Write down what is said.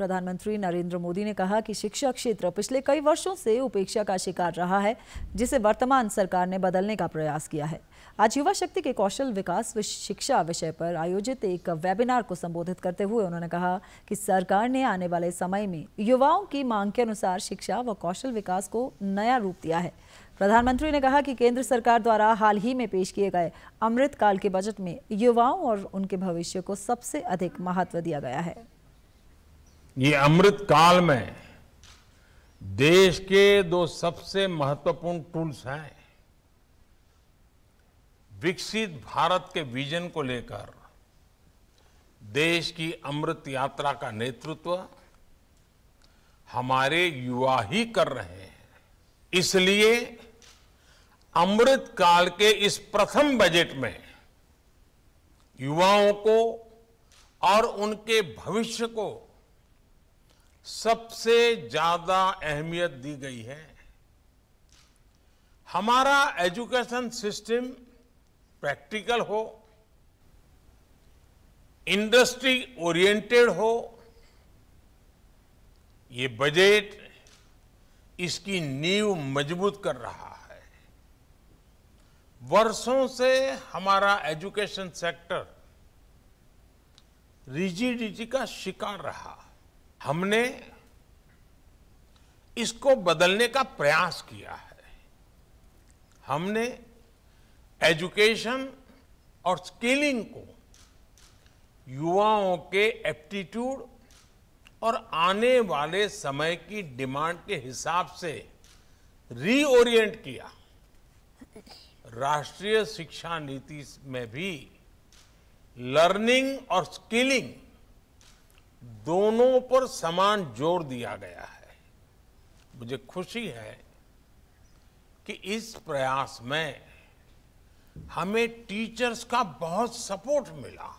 प्रधानमंत्री नरेंद्र मोदी ने कहा कि शिक्षा क्षेत्र पिछले कई वर्षों से उपेक्षा का शिकार रहा है जिसे वर्तमान सरकार ने बदलने का प्रयास किया है आज युवा शक्ति के कौशल विकास शिक्षा विषय पर आयोजित एक वेबिनार को संबोधित करते हुए उन्होंने कहा कि सरकार ने आने वाले समय में युवाओं की मांग के अनुसार शिक्षा व कौशल विकास को नया रूप दिया है प्रधानमंत्री ने कहा कि केंद्र सरकार द्वारा हाल ही में पेश किए गए अमृतकाल के बजट में युवाओं और उनके भविष्य को सबसे अधिक महत्व दिया गया है ये अमृत काल में देश के दो सबसे महत्वपूर्ण टूल्स हैं विकसित भारत के विजन को लेकर देश की अमृत यात्रा का नेतृत्व हमारे युवा ही कर रहे हैं इसलिए अमृत काल के इस प्रथम बजट में युवाओं को और उनके भविष्य को सबसे ज्यादा अहमियत दी गई है हमारा एजुकेशन सिस्टम प्रैक्टिकल हो इंडस्ट्री ओरिएंटेड हो ये बजट इसकी नींव मजबूत कर रहा है वर्षों से हमारा एजुकेशन सेक्टर रिजिडिटी का शिकार रहा है हमने इसको बदलने का प्रयास किया है हमने एजुकेशन और स्किलिंग को युवाओं के एप्टीट्यूड और आने वाले समय की डिमांड के हिसाब से रीओरिएंट किया राष्ट्रीय शिक्षा नीति में भी लर्निंग और स्किलिंग दोनों पर समान जोर दिया गया है मुझे खुशी है कि इस प्रयास में हमें टीचर्स का बहुत सपोर्ट मिला